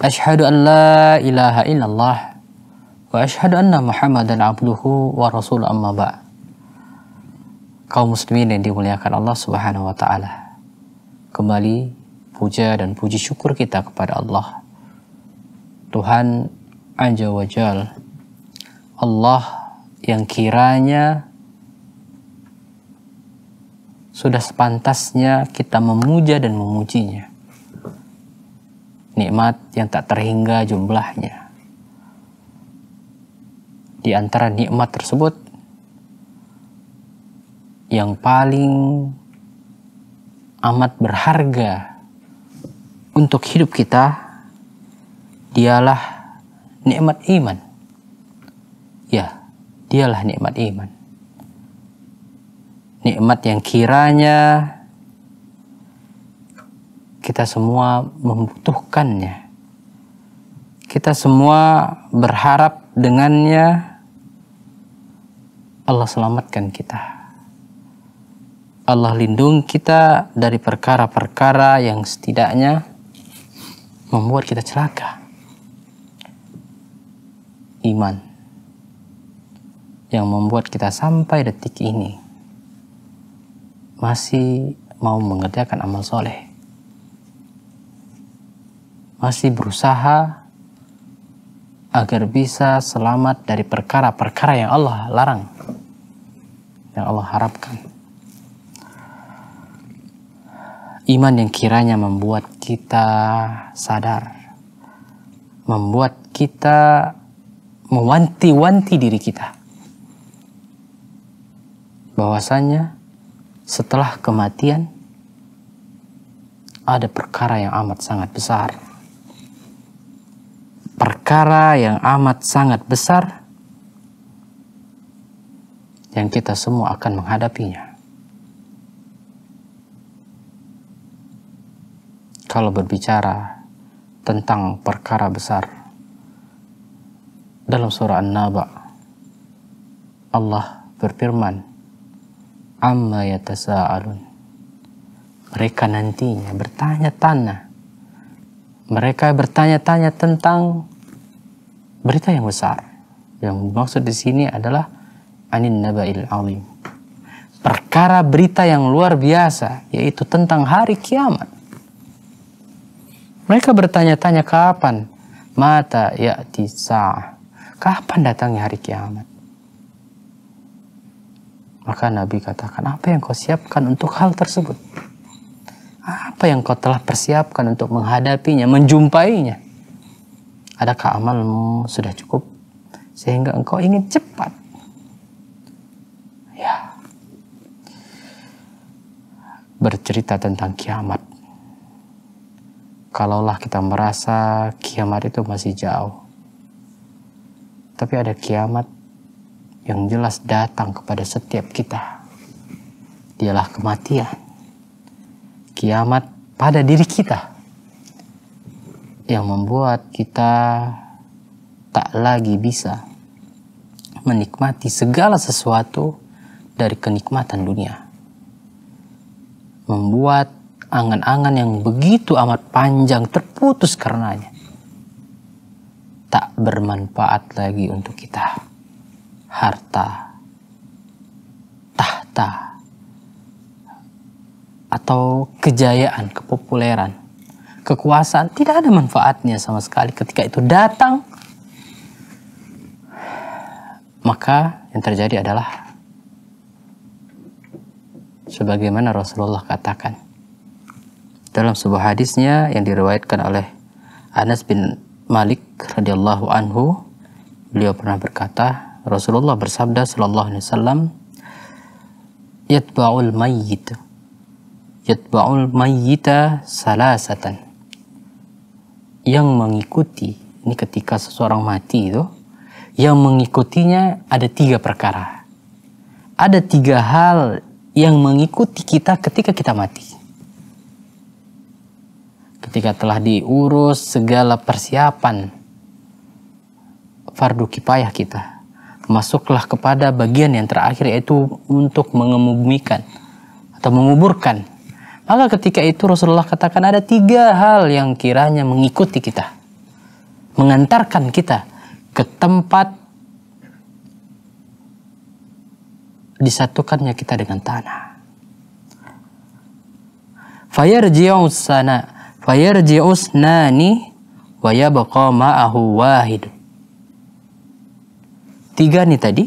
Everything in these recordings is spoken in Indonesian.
Ashadu an la ilaha illallah wa ashadu anna Muhammadan abduhu wa rasul amma ba. Kaum muslimin yang dimuliakan Allah Subhanahu wa taala. Kembali puja dan puji syukur kita kepada Allah. Tuhan Anja Wajal. Allah yang kiranya sudah sepantasnya kita memuja dan memujinya nikmat yang tak terhingga jumlahnya. Di antara nikmat tersebut, yang paling amat berharga untuk hidup kita dialah nikmat iman. Ya, dialah nikmat iman. Nikmat yang kiranya kita semua membutuhkannya. Kita semua berharap dengannya Allah selamatkan kita. Allah lindung kita dari perkara-perkara yang setidaknya membuat kita celaka. Iman yang membuat kita sampai detik ini masih mau mengerjakan amal soleh masih berusaha agar bisa selamat dari perkara-perkara yang Allah larang, yang Allah harapkan. Iman yang kiranya membuat kita sadar, membuat kita mewanti-wanti diri kita. Bahwasanya setelah kematian ada perkara yang amat sangat besar perkara yang amat sangat besar yang kita semua akan menghadapinya. Kalau berbicara tentang perkara besar dalam surah An-Naba Allah berfirman amma yatasaalun mereka nantinya bertanya-tanya mereka bertanya-tanya tentang berita yang besar. Yang maksud di sini adalah anin nabail alim. Perkara berita yang luar biasa, yaitu tentang hari kiamat. Mereka bertanya-tanya kapan mata ya'ti sa'ah. Kapan datangnya hari kiamat? Maka Nabi katakan, apa yang kau siapkan untuk hal tersebut? Apa yang kau telah persiapkan untuk menghadapinya, menjumpainya? Adakah amalmu sudah cukup sehingga engkau ingin cepat? Ya. Bercerita tentang kiamat. Kalaulah kita merasa kiamat itu masih jauh. Tapi ada kiamat yang jelas datang kepada setiap kita. Dialah kematian. Kiamat pada diri kita yang membuat kita tak lagi bisa menikmati segala sesuatu dari kenikmatan dunia. Membuat angan-angan yang begitu amat panjang terputus karenanya. Tak bermanfaat lagi untuk kita. Harta, tahta, atau kejayaan, kepopuleran kekuasaan tidak ada manfaatnya sama sekali ketika itu datang maka yang terjadi adalah sebagaimana Rasulullah katakan dalam sebuah hadisnya yang diriwayatkan oleh Anas bin Malik radhiyallahu anhu beliau pernah berkata Rasulullah bersabda sallallahu alaihi wasallam yatba'ul mayyit yatba'ul mayyita salasatan yang mengikuti ini ketika seseorang mati itu yang mengikutinya ada tiga perkara ada tiga hal yang mengikuti kita ketika kita mati ketika telah diurus segala persiapan fardu kipayah kita masuklah kepada bagian yang terakhir yaitu untuk mengemumikan atau menguburkan maka ketika itu Rasulullah katakan ada tiga hal yang kiranya mengikuti kita. Mengantarkan kita ke tempat disatukannya kita dengan tanah. Fayarji'us sana fayarji'us nani waya yabqa ma'ahu wahid. Tiga nih tadi.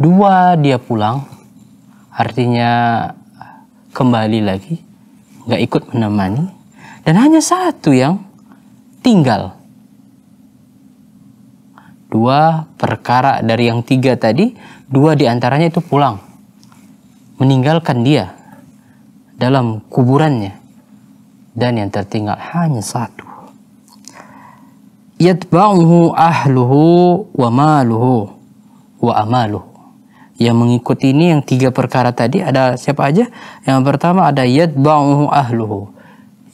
Dua dia pulang. Artinya kembali lagi, nggak ikut menemani, dan hanya satu yang tinggal. Dua perkara dari yang tiga tadi, dua diantaranya itu pulang, meninggalkan dia dalam kuburannya, dan yang tertinggal hanya satu. Yatba'uhu ahluhu wa maluhu wa amaluhu yang mengikuti ini yang tiga perkara tadi ada siapa aja? Yang pertama ada yatba'uhu ahluhu.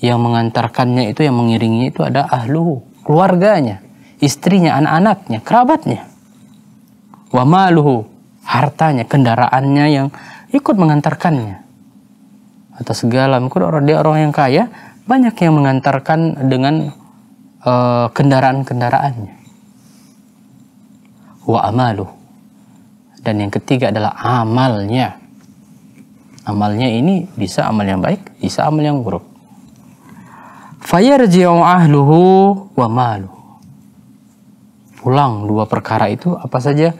Yang mengantarkannya itu yang mengiringinya itu ada ahluhu, keluarganya, istrinya, anak-anaknya, kerabatnya. Wa maluhu, hartanya, kendaraannya yang ikut mengantarkannya. Atau segala, mungkin orang dia orang yang kaya banyak yang mengantarkan dengan uh, kendaraan-kendaraannya. Wa amaluhu dan yang ketiga adalah amalnya. Amalnya ini bisa amal yang baik, bisa amal yang buruk. Fayarji'u ahluhu wa malu. Pulang dua perkara itu apa saja?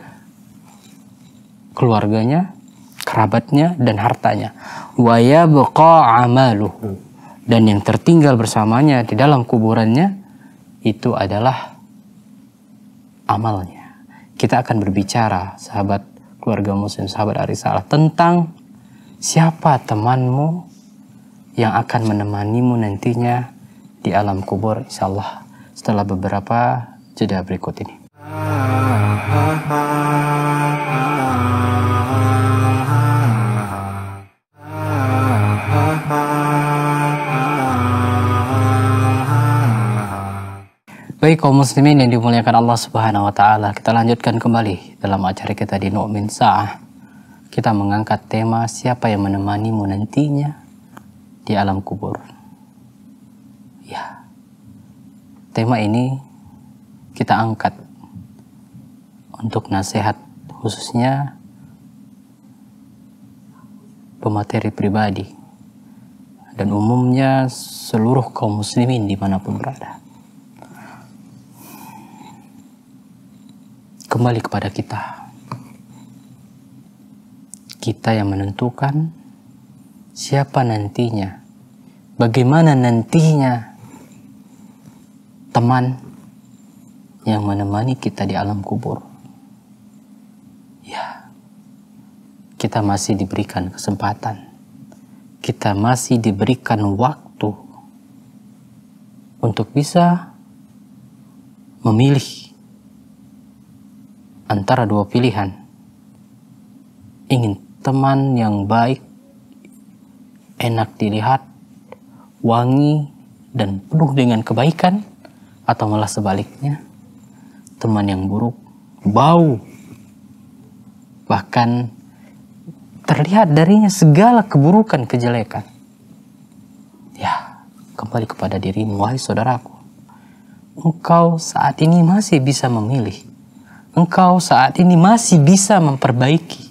Keluarganya, kerabatnya, dan hartanya. Wa yabqa amaluhu. Dan yang tertinggal bersamanya di dalam kuburannya itu adalah amalnya. Kita akan berbicara, sahabat keluarga muslim sahabat Arisalah tentang siapa temanmu yang akan menemanimu nantinya di alam kubur insyaallah setelah beberapa jeda berikut ini. Ah, ah, ah. ah. Baik kaum muslimin yang dimuliakan Allah Subhanahu wa taala, kita lanjutkan kembali dalam acara kita di Nu'min Sa'ah. Kita mengangkat tema siapa yang menemanimu nantinya di alam kubur. Ya. Tema ini kita angkat untuk nasihat khususnya pemateri pribadi dan umumnya seluruh kaum muslimin dimanapun berada. kembali kepada kita. Kita yang menentukan siapa nantinya, bagaimana nantinya teman yang menemani kita di alam kubur. Ya, kita masih diberikan kesempatan, kita masih diberikan waktu untuk bisa memilih antara dua pilihan. Ingin teman yang baik, enak dilihat, wangi, dan penuh dengan kebaikan, atau malah sebaliknya, teman yang buruk, bau, bahkan terlihat darinya segala keburukan, kejelekan. Ya, kembali kepada dirimu, wahai saudaraku. Engkau saat ini masih bisa memilih engkau saat ini masih bisa memperbaiki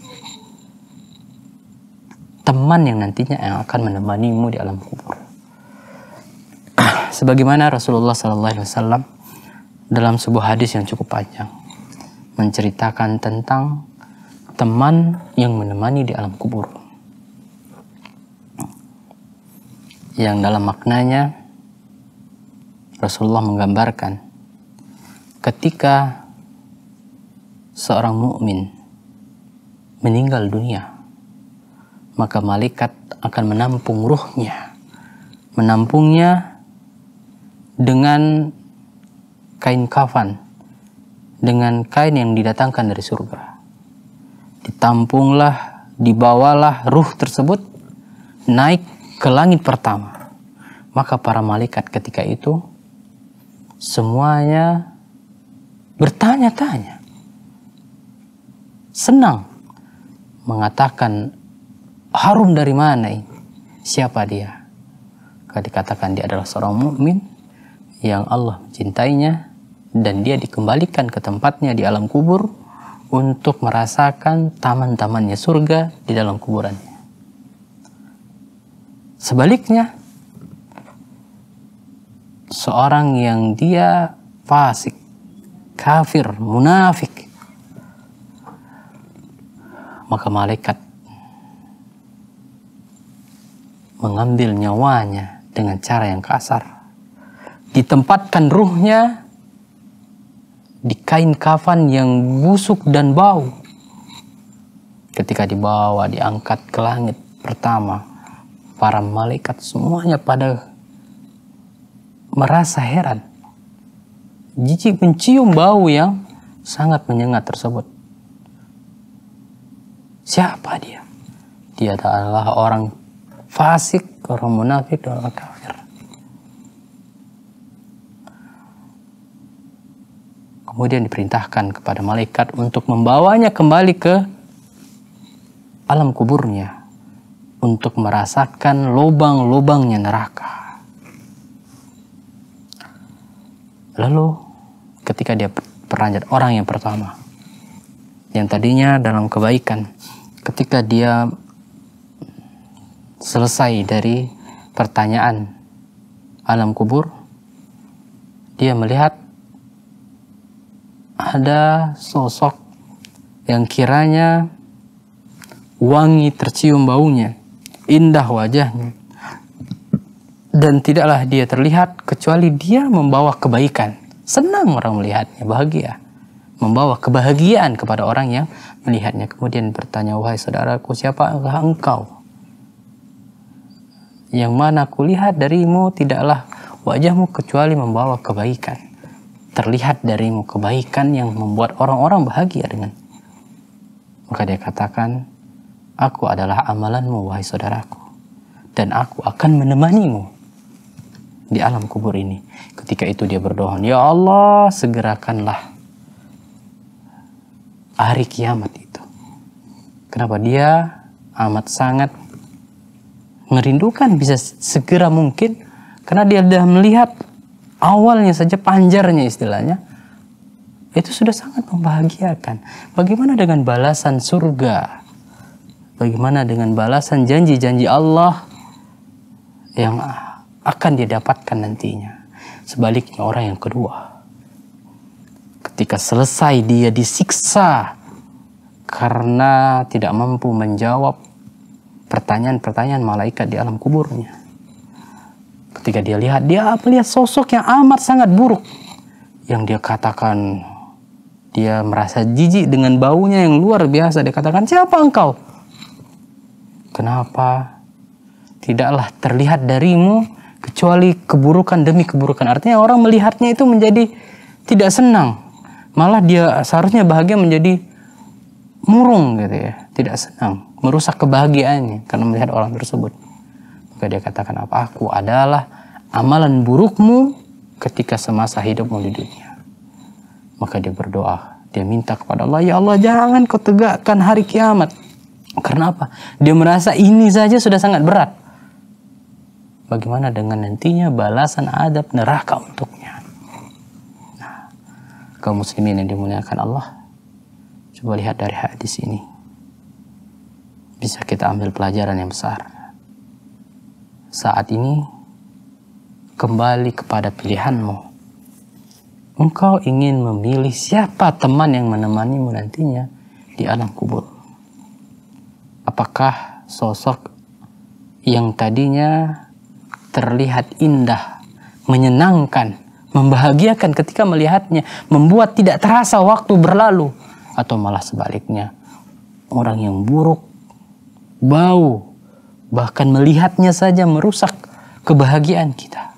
teman yang nantinya yang akan menemanimu di alam kubur. Sebagaimana Rasulullah Sallallahu Alaihi Wasallam dalam sebuah hadis yang cukup panjang menceritakan tentang teman yang menemani di alam kubur. Yang dalam maknanya Rasulullah menggambarkan ketika seorang mukmin meninggal dunia, maka malaikat akan menampung ruhnya, menampungnya dengan kain kafan, dengan kain yang didatangkan dari surga. Ditampunglah, dibawalah ruh tersebut naik ke langit pertama. Maka para malaikat ketika itu semuanya bertanya-tanya senang mengatakan harum dari mana ini? Siapa dia? Kalau dikatakan dia adalah seorang mukmin yang Allah mencintainya dan dia dikembalikan ke tempatnya di alam kubur untuk merasakan taman-tamannya surga di dalam kuburannya. Sebaliknya, seorang yang dia fasik, kafir, munafik, maka malaikat mengambil nyawanya dengan cara yang kasar. Ditempatkan ruhnya di kain kafan yang busuk dan bau. Ketika dibawa, diangkat ke langit pertama, para malaikat semuanya pada merasa heran. Jijik mencium bau yang sangat menyengat tersebut. Siapa dia? Dia adalah orang fasik, orang munafik, dan orang kafir. Kemudian diperintahkan kepada malaikat untuk membawanya kembali ke alam kuburnya untuk merasakan lubang-lubangnya neraka. Lalu ketika dia peranjat orang yang pertama, yang tadinya dalam kebaikan, ketika dia selesai dari pertanyaan alam kubur, dia melihat ada sosok yang kiranya wangi tercium baunya, indah wajahnya, dan tidaklah dia terlihat kecuali dia membawa kebaikan. Senang orang melihatnya, bahagia membawa kebahagiaan kepada orang yang melihatnya. Kemudian bertanya, wahai saudaraku, siapakah engkau? Yang mana kulihat darimu tidaklah wajahmu kecuali membawa kebaikan. Terlihat darimu kebaikan yang membuat orang-orang bahagia dengan. Maka dia katakan, aku adalah amalanmu wahai saudaraku. Dan aku akan menemanimu di alam kubur ini. Ketika itu dia berdoa, Ya Allah, segerakanlah hari kiamat itu. Kenapa dia amat sangat merindukan bisa segera mungkin karena dia sudah melihat awalnya saja panjarnya istilahnya itu sudah sangat membahagiakan. Bagaimana dengan balasan surga? Bagaimana dengan balasan janji-janji Allah yang akan dia dapatkan nantinya? Sebaliknya orang yang kedua Ketika selesai dia disiksa karena tidak mampu menjawab pertanyaan-pertanyaan malaikat di alam kuburnya. Ketika dia lihat, dia melihat sosok yang amat sangat buruk. Yang dia katakan, dia merasa jijik dengan baunya yang luar biasa. Dia katakan, siapa engkau? Kenapa tidaklah terlihat darimu kecuali keburukan demi keburukan. Artinya orang melihatnya itu menjadi tidak senang malah dia seharusnya bahagia menjadi murung gitu ya tidak senang merusak kebahagiaannya karena melihat orang tersebut maka dia katakan apa aku adalah amalan burukmu ketika semasa hidupmu di dunia maka dia berdoa dia minta kepada Allah ya Allah jangan kau tegakkan hari kiamat karena apa dia merasa ini saja sudah sangat berat bagaimana dengan nantinya balasan adab neraka untuknya kaum muslimin yang dimuliakan Allah. Coba lihat dari hadis ini. Bisa kita ambil pelajaran yang besar. Saat ini, kembali kepada pilihanmu. Engkau ingin memilih siapa teman yang menemanimu nantinya di alam kubur. Apakah sosok yang tadinya terlihat indah, menyenangkan, membahagiakan ketika melihatnya, membuat tidak terasa waktu berlalu, atau malah sebaliknya, orang yang buruk, bau, bahkan melihatnya saja merusak kebahagiaan kita.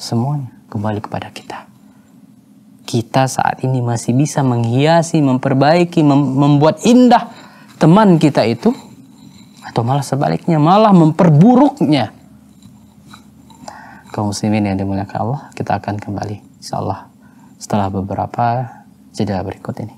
Semuanya kembali kepada kita. Kita saat ini masih bisa menghiasi, memperbaiki, mem membuat indah teman kita itu, atau malah sebaliknya, malah memperburuknya kaum muslimin yang dimuliakan Allah, kita akan kembali insya Allah setelah beberapa jeda berikut ini.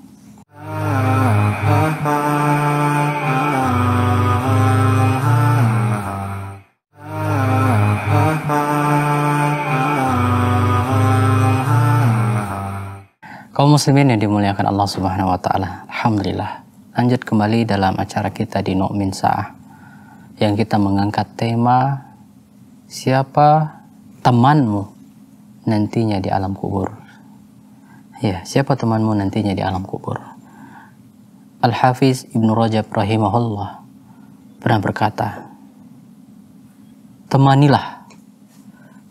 Kaum muslimin yang dimuliakan Allah Subhanahu wa taala. Alhamdulillah. Lanjut kembali dalam acara kita di Nu'min Sa'ah yang kita mengangkat tema siapa temanmu nantinya di alam kubur. Ya, siapa temanmu nantinya di alam kubur? Al-Hafiz Ibnu Rajab rahimahullah pernah berkata, "Temanilah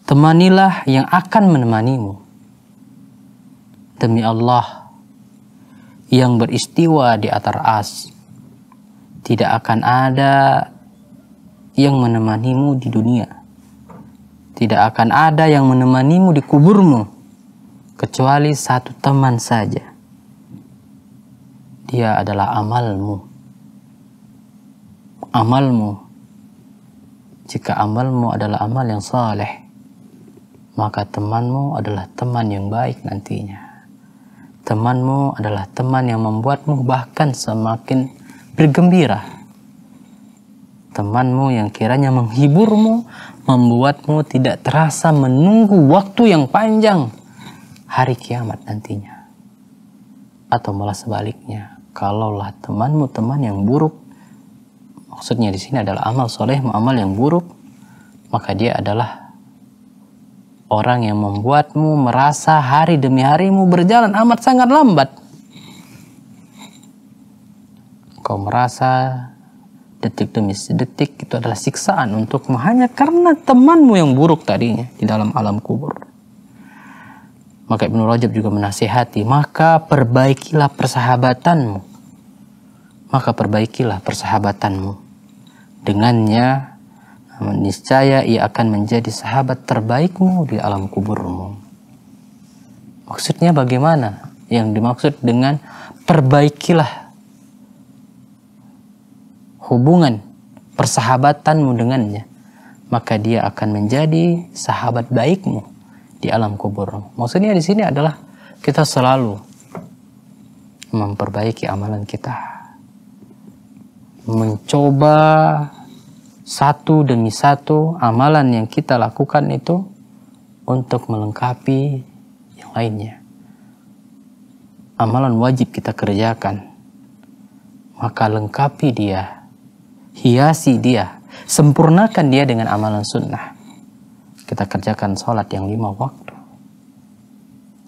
temanilah yang akan menemanimu." Demi Allah yang beristiwa di atas as, tidak akan ada yang menemanimu di dunia tidak akan ada yang menemanimu di kuburmu kecuali satu teman saja. Dia adalah amalmu. Amalmu. Jika amalmu adalah amal yang saleh, maka temanmu adalah teman yang baik nantinya. Temanmu adalah teman yang membuatmu bahkan semakin bergembira. Temanmu yang kiranya menghiburmu, membuatmu tidak terasa menunggu waktu yang panjang hari kiamat nantinya. Atau malah sebaliknya, kalaulah temanmu teman yang buruk, maksudnya di sini adalah amal soleh, amal yang buruk, maka dia adalah orang yang membuatmu merasa hari demi harimu berjalan amat sangat lambat. Kau merasa detik demi detik itu adalah siksaan untuk hanya karena temanmu yang buruk tadinya di dalam alam kubur. Maka Ibnu Rajab juga menasihati, maka perbaikilah persahabatanmu. Maka perbaikilah persahabatanmu. Dengannya niscaya ia akan menjadi sahabat terbaikmu di alam kuburmu. Maksudnya bagaimana? Yang dimaksud dengan perbaikilah hubungan persahabatanmu dengannya, maka dia akan menjadi sahabat baikmu di alam kubur. Maksudnya di sini adalah kita selalu memperbaiki amalan kita. Mencoba satu demi satu amalan yang kita lakukan itu untuk melengkapi yang lainnya. Amalan wajib kita kerjakan. Maka lengkapi dia hiasi dia, sempurnakan dia dengan amalan sunnah. Kita kerjakan sholat yang lima waktu.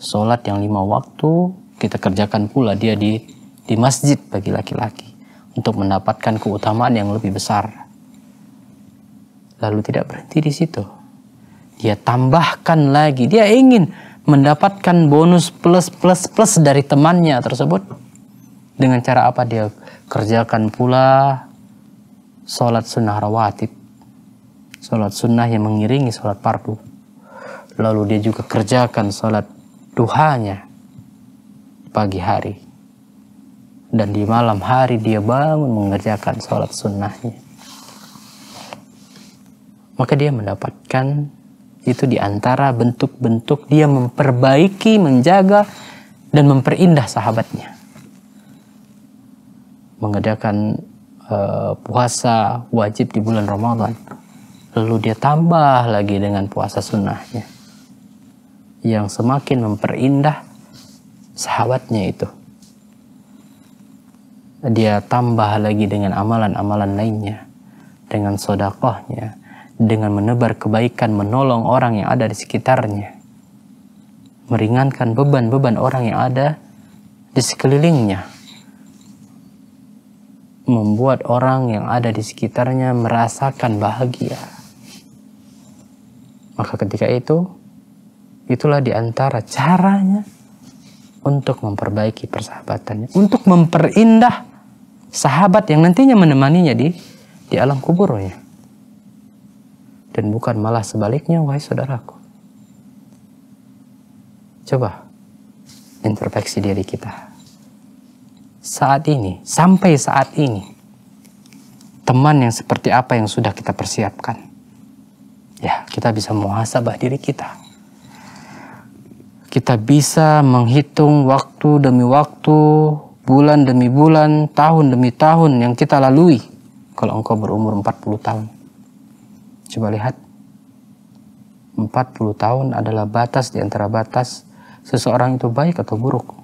Sholat yang lima waktu kita kerjakan pula dia di di masjid bagi laki-laki untuk mendapatkan keutamaan yang lebih besar. Lalu tidak berhenti di situ. Dia tambahkan lagi. Dia ingin mendapatkan bonus plus plus plus dari temannya tersebut. Dengan cara apa dia kerjakan pula sholat sunnah rawatib, sholat sunnah yang mengiringi sholat parbu, Lalu dia juga kerjakan sholat duhanya pagi hari. Dan di malam hari dia bangun mengerjakan sholat sunnahnya. Maka dia mendapatkan itu di antara bentuk-bentuk dia memperbaiki, menjaga, dan memperindah sahabatnya. Mengerjakan Eh, puasa wajib di bulan Ramadan lalu dia tambah lagi dengan puasa sunnahnya yang semakin memperindah sahabatnya itu dia tambah lagi dengan amalan-amalan lainnya dengan sodakohnya dengan menebar kebaikan menolong orang yang ada di sekitarnya meringankan beban-beban orang yang ada di sekelilingnya membuat orang yang ada di sekitarnya merasakan bahagia. Maka ketika itu, itulah di antara caranya untuk memperbaiki persahabatannya, untuk memperindah sahabat yang nantinya menemaninya di di alam kuburnya. Dan bukan malah sebaliknya, wahai saudaraku. Coba introspeksi diri kita saat ini, sampai saat ini, teman yang seperti apa yang sudah kita persiapkan. Ya, kita bisa muhasabah diri kita. Kita bisa menghitung waktu demi waktu, bulan demi bulan, tahun demi tahun yang kita lalui. Kalau engkau berumur 40 tahun. Coba lihat. 40 tahun adalah batas di antara batas seseorang itu baik atau buruk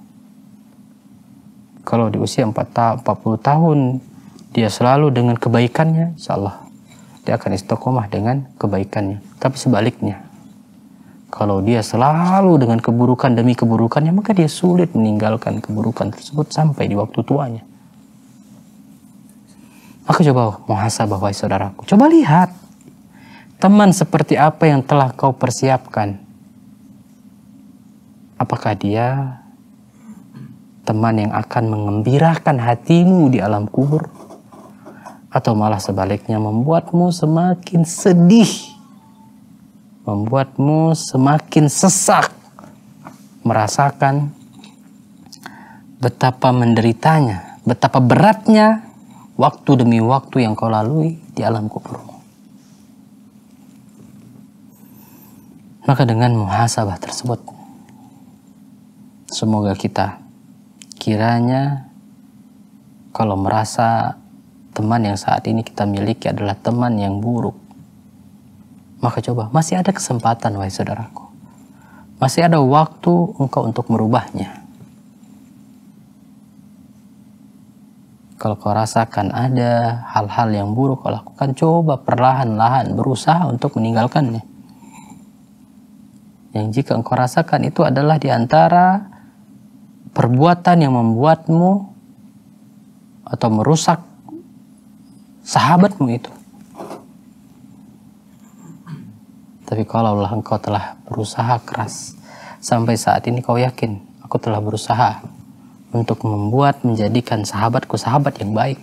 kalau di usia 4 ta 40 tahun dia selalu dengan kebaikannya, insya Allah dia akan istiqomah dengan kebaikannya. Tapi sebaliknya, kalau dia selalu dengan keburukan demi keburukannya, maka dia sulit meninggalkan keburukan tersebut sampai di waktu tuanya. Aku coba muhasabah wahai saudaraku. Coba lihat teman seperti apa yang telah kau persiapkan. Apakah dia teman yang akan mengembirakan hatimu di alam kubur, atau malah sebaliknya membuatmu semakin sedih, membuatmu semakin sesak, merasakan betapa menderitanya, betapa beratnya waktu demi waktu yang kau lalui di alam kuburmu. Maka dengan muhasabah tersebut, semoga kita Kiranya kalau merasa teman yang saat ini kita miliki adalah teman yang buruk, maka coba masih ada kesempatan wahai saudaraku. Masih ada waktu engkau untuk merubahnya. Kalau kau rasakan ada hal-hal yang buruk kau lakukan, coba perlahan-lahan berusaha untuk meninggalkannya. Yang jika engkau rasakan itu adalah di antara perbuatan yang membuatmu atau merusak sahabatmu itu. Tapi kalaulah engkau telah berusaha keras sampai saat ini kau yakin aku telah berusaha untuk membuat menjadikan sahabatku sahabat yang baik,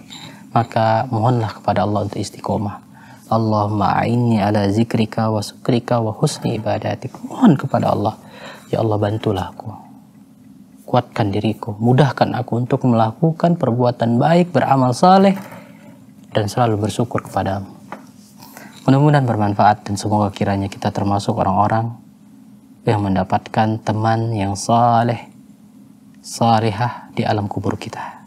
maka mohonlah kepada Allah untuk istiqomah. Allahumma a'inni ala zikrika wa syukrika wa husni ibadatik. Mohon kepada Allah, ya Allah bantulah aku kuatkan diriku, mudahkan aku untuk melakukan perbuatan baik, beramal saleh, dan selalu bersyukur kepadamu. Mudah-mudahan bermanfaat dan semoga kiranya kita termasuk orang-orang yang mendapatkan teman yang saleh, salihah di alam kubur kita.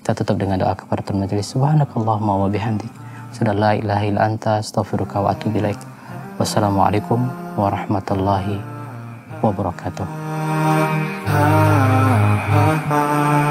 Kita tutup dengan doa kepada Tuhan Majelis. Subhanakallahumma wa bihamdik. Sudah la ilaha illa anta astaghfiruka wa atubu ilaik. Wassalamualaikum warahmatullahi wabarakatuh. high.